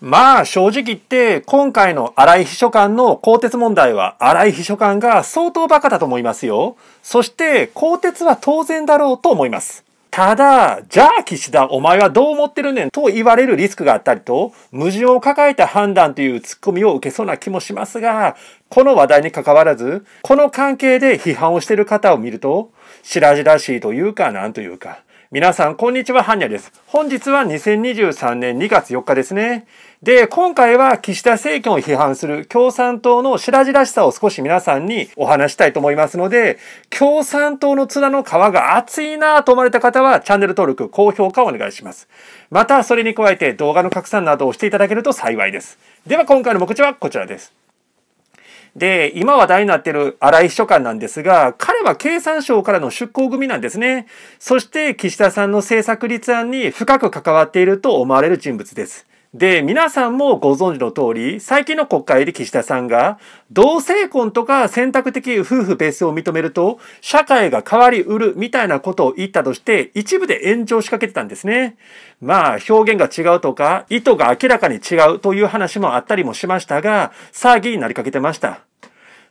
まあ正直言って今回の荒井秘書官の更迭問題は荒井秘書官が相当バカだと思いますよ。そして更迭は当然だろうと思います。ただ、じゃあ岸田お前はどう思ってるねんと言われるリスクがあったりと、矛盾を抱えた判断というツッコミを受けそうな気もしますが、この話題に関わらず、この関係で批判をしている方を見ると、白々しいというかなんというか、皆さん、こんにちは、ハンニャです。本日は2023年2月4日ですね。で、今回は岸田政権を批判する共産党の白々しさを少し皆さんにお話したいと思いますので、共産党の綱の皮が厚いなと思われた方は、チャンネル登録、高評価をお願いします。また、それに加えて動画の拡散などをしていただけると幸いです。では、今回の目次はこちらです。で、今話題になっている荒井秘書官なんですが、彼は経産省からの出向組なんですね。そして、岸田さんの政策立案に深く関わっていると思われる人物です。で、皆さんもご存知の通り、最近の国会で岸田さんが、同性婚とか選択的夫婦別姓を認めると、社会が変わりうるみたいなことを言ったとして、一部で炎上しかけてたんですね。まあ、表現が違うとか、意図が明らかに違うという話もあったりもしましたが、騒ぎになりかけてました。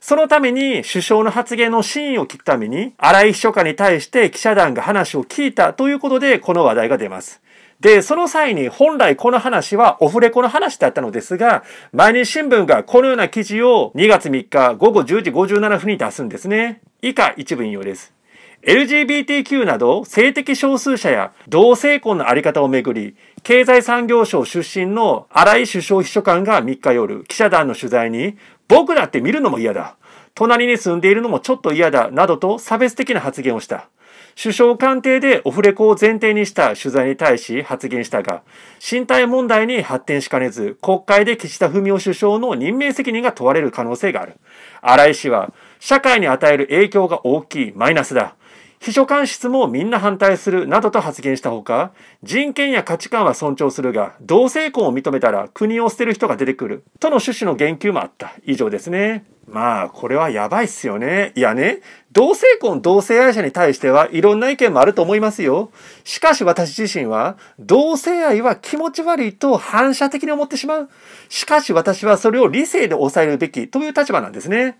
そのために首相の発言の真意を聞くために、荒井秘書官に対して記者団が話を聞いたということでこの話題が出ます。で、その際に本来この話はオフレコの話だったのですが、毎日新聞がこのような記事を2月3日午後10時57分に出すんですね。以下一部引用です。LGBTQ など性的少数者や同性婚のあり方をめぐり、経済産業省出身の荒井首相秘書官が3日夜、記者団の取材に、僕だって見るのも嫌だ。隣に住んでいるのもちょっと嫌だ、などと差別的な発言をした。首相官邸でオフレコを前提にした取材に対し発言したが、身体問題に発展しかねず、国会で岸田文雄首相の任命責任が問われる可能性がある。荒井氏は、社会に与える影響が大きいマイナスだ。秘書官室もみんな反対するなどと発言したほか、人権や価値観は尊重するが、同性婚を認めたら国を捨てる人が出てくるとの趣旨の言及もあった。以上ですね。まあ、これはやばいっすよね。いやね、同性婚同性愛者に対してはいろんな意見もあると思いますよ。しかし私自身は、同性愛は気持ち悪いと反射的に思ってしまう。しかし私はそれを理性で抑えるべきという立場なんですね。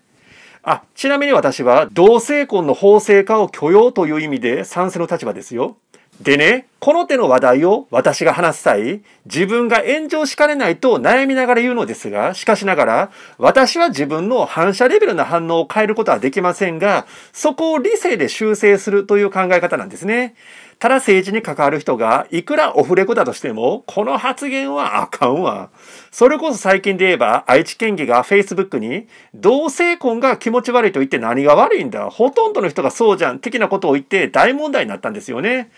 あ、ちなみに私は同性婚の法制化を許容という意味で賛成の立場ですよ。でね、この手の話題を私が話す際、自分が炎上しかねないと悩みながら言うのですが、しかしながら、私は自分の反射レベルの反応を変えることはできませんが、そこを理性で修正するという考え方なんですね。ただ政治に関わる人が、いくらオフレコだとしても、この発言はあかんわ。それこそ最近で言えば、愛知県議が Facebook に、同性婚が気持ち悪いと言って何が悪いんだ。ほとんどの人がそうじゃん。的なことを言って大問題になったんですよね。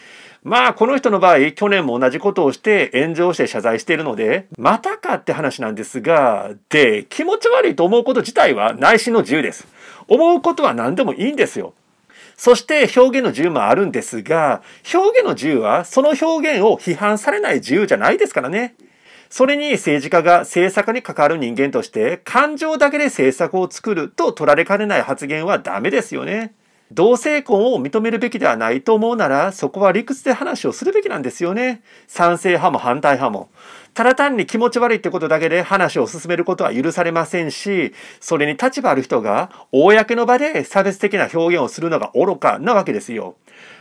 まあこの人の場合去年も同じことをして炎上して謝罪しているのでまたかって話なんですがで気持ち悪いと思うこと自体は内心の自由です思うことは何でもいいんですよそして表現の自由もあるんですが表現の自由はその表現を批判されない自由じゃないですからねそれに政治家が政策に関わる人間として感情だけで政策を作ると取られかねない発言はダメですよね。同性婚を認めるべきではないと思うなら、そこは理屈で話をするべきなんですよね。賛成派も反対派も。ただ単に気持ち悪いってことだけで話を進めることは許されませんし、それに立場ある人が、公の場で差別的な表現をするのが愚かなわけですよ。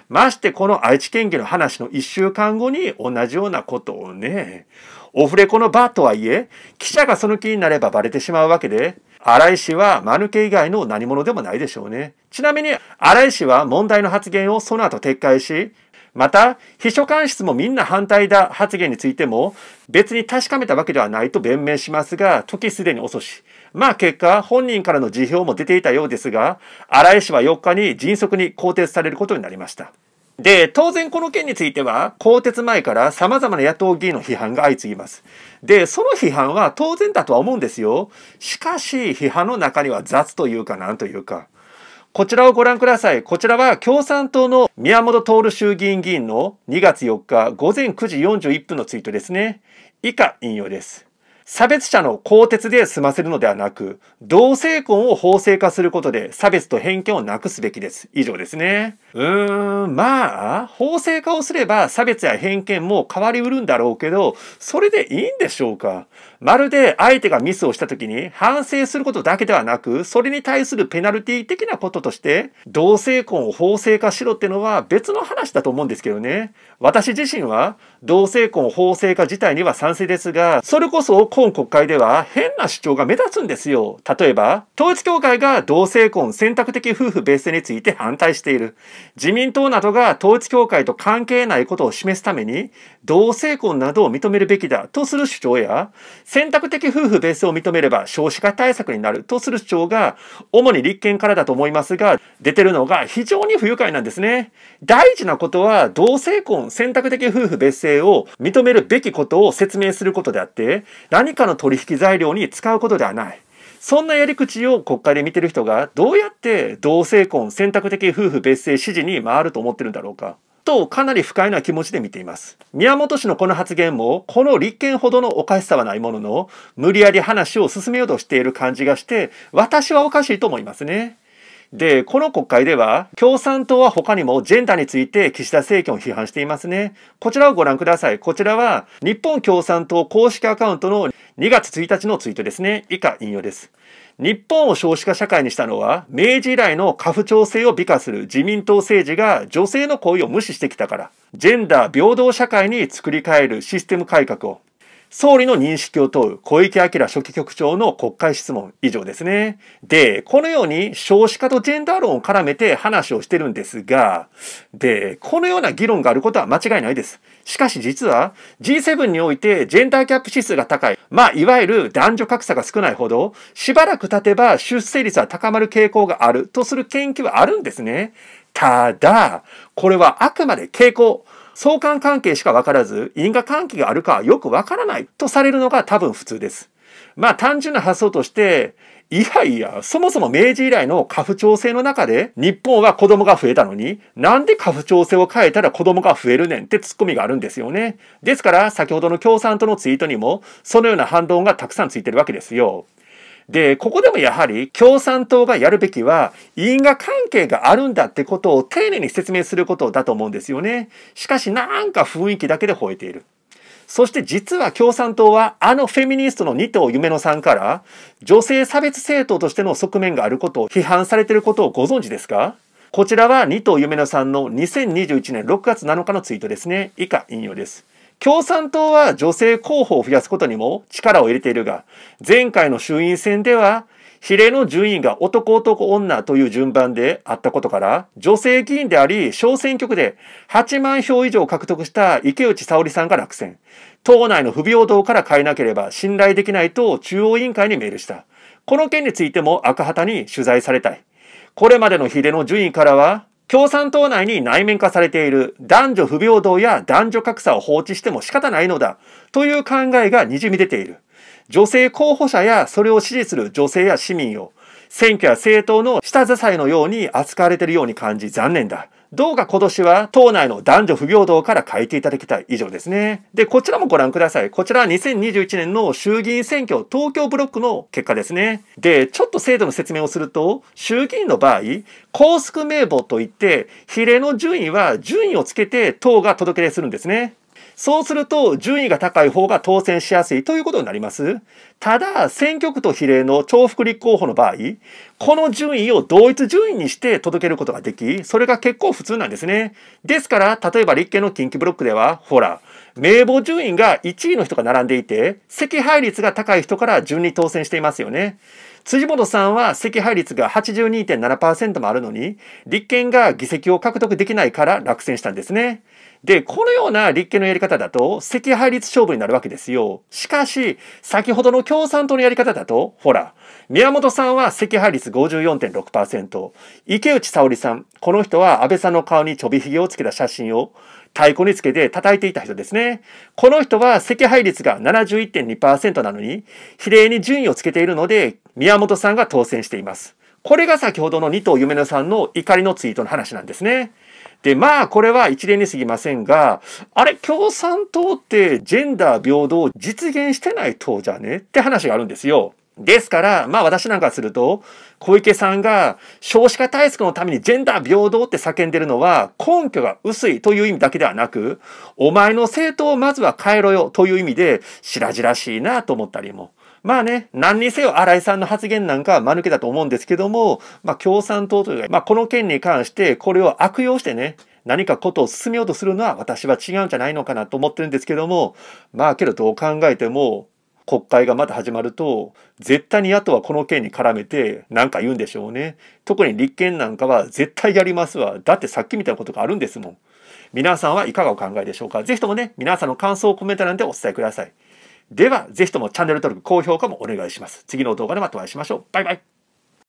ましてこの愛知県議の話の1週間後に同じようなことをね、オフレコの場とはいえ、記者がその気になればバレてしまうわけで、荒井氏は間抜け以外の何者でもないでしょうね。ちなみに荒井氏は問題の発言をその後撤回し、また、秘書官室もみんな反対だ発言についても別に確かめたわけではないと弁明しますが、時すでに遅し。まあ結果、本人からの辞表も出ていたようですが、荒井氏は4日に迅速に更迭されることになりました。で、当然この件については、更迭前から様々な野党議員の批判が相次ぎます。で、その批判は当然だとは思うんですよ。しかし、批判の中には雑というかなんというか。こちらをご覧ください。こちらは共産党の宮本徹衆議院議員の2月4日午前9時41分のツイートですね。以下引用です。差別者の更迭で済ませるのではなく、同性婚を法制化することで差別と偏見をなくすべきです。以上ですね。うーん、まあ、法制化をすれば差別や偏見も変わりうるんだろうけど、それでいいんでしょうかまるで相手がミスをした時に反省することだけではなく、それに対するペナルティ的なこととして、同性婚を法制化しろってのは別の話だと思うんですけどね。私自身は同性婚法制化自体には賛成ですが、それこそ今国会では変な主張が目立つんですよ。例えば、統一教会が同性婚選択的夫婦別姓について反対している。自民党などが統一教会と関係ないことを示すために、同性婚などを認めるべきだとする主張や、選択的夫婦別姓を認めれば少子化対策になるとする主張が主に立憲からだと思いますが出てるのが非常に不愉快なんですね。大事なことは同性婚選択的夫婦別姓を認めるべきことを説明することであって何かの取引材料に使うことではない。そんなやり口を国会で見てる人がどうやって同性婚選択的夫婦別姓支持に回ると思ってるんだろうか。とかなり不快な気持ちで見ています宮本氏のこの発言もこの立憲ほどのおかしさはないものの無理やり話を進めようとしている感じがして私はおかしいと思いますね。で、この国会では、共産党は他にもジェンダーについて岸田政権を批判していますね。こちらをご覧ください。こちらは、日本共産党公式アカウントの2月1日のツイートですね。以下引用です。日本を少子化社会にしたのは、明治以来の家父長制を美化する自民党政治が女性の行為を無視してきたから、ジェンダー平等社会に作り変えるシステム改革を、総理の認識を問う小池晃書記局長の国会質問以上ですね。で、このように少子化とジェンダー論を絡めて話をしてるんですが、で、このような議論があることは間違いないです。しかし実は G7 においてジェンダーキャップ指数が高い、まあいわゆる男女格差が少ないほど、しばらく経てば出生率は高まる傾向があるとする研究はあるんですね。ただ、これはあくまで傾向。相関関係しかわからず、因果関係があるかはよくわからないとされるのが多分普通です。まあ単純な発想として、いやいや、そもそも明治以来の家父調整の中で、日本は子供が増えたのに、なんで家父調整を変えたら子供が増えるねんってツッコミがあるんですよね。ですから、先ほどの共産党のツイートにも、そのような反論がたくさんついてるわけですよ。で、ここでもやはり共産党がやるべきは因果関係があるんだってことを丁寧に説明することだと思うんですよね。しかしなんか雰囲気だけで吠えている。そして実は共産党はあのフェミニストの二党夢野さんから女性差別政党としての側面があることを批判されていることをご存知ですかこちらは二党夢野さんの2021年6月7日のツイートですね。以下引用です。共産党は女性候補を増やすことにも力を入れているが、前回の衆院選では、比例の順位が男男女という順番であったことから、女性議員であり、小選挙区で8万票以上獲得した池内沙織さんが落選。党内の不平等から変えなければ信頼できないと中央委員会にメールした。この件についても赤旗に取材されたい。これまでの比例の順位からは、共産党内に内面化されている男女不平等や男女格差を放置しても仕方ないのだという考えがにじみ出ている。女性候補者やそれを支持する女性や市民を選挙や政党の下支えのように扱われているように感じ残念だ。どうか今年は党内の男女不平等から変えていただきたい以上ですね。で、こちらもご覧ください。こちらは2021年の衆議院選挙東京ブロックの結果ですね。で、ちょっと制度の説明をすると、衆議院の場合、公速名簿といって、比例の順位は順位をつけて党が届け出するんですね。そうすると順位が高い方が当選しやすいということになります。ただ、選挙区と比例の重複立候補の場合、この順位を同一順位にして届けることができ、それが結構普通なんですね。ですから、例えば立憲の近畿ブロックでは、ほら、名簿順位が1位の人が並んでいて、赤配率が高い人から順に当選していますよね。辻元さんは赤配率が82.7%もあるのに、立憲が議席を獲得できないから落選したんですね。で、このような立憲のやり方だと、赤配率勝負になるわけですよ。しかし、先ほどの共産党のやり方だと、ほら、宮本さんは赤配率54.6%、池内沙織さん、この人は安倍さんの顔にちょびひげをつけた写真を太鼓につけて叩いていた人ですね。この人は赤配率が71.2%なのに、比例に順位をつけているので、宮本さんが当選しています。これが先ほどの二刀夢野さんの怒りのツイートの話なんですね。で、まあ、これは一例に過ぎませんが、あれ、共産党ってジェンダー平等を実現してない党じゃねって話があるんですよ。ですから、まあ私なんかすると、小池さんが少子化対策のためにジェンダー平等って叫んでるのは根拠が薄いという意味だけではなく、お前の政党をまずは変えろよという意味で白々しいなと思ったりも。まあね、何にせよ新井さんの発言なんかは間抜けだと思うんですけども、まあ共産党というか、まあこの件に関してこれを悪用してね、何かことを進めようとするのは私は違うんじゃないのかなと思ってるんですけども、まあけどどう考えても、国会がまた始まると絶対に野党はこの件に絡めて何か言うんでしょうね特に立憲なんかは絶対やりますわだってさっきみたいなことがあるんですもん皆さんはいかがお考えでしょうか是非ともね皆さんの感想をコメント欄でお伝えくださいでは、ぜひともチャンネル登録、高評価もお願いします。次の動画でまたお会いしましょう。バイバイ。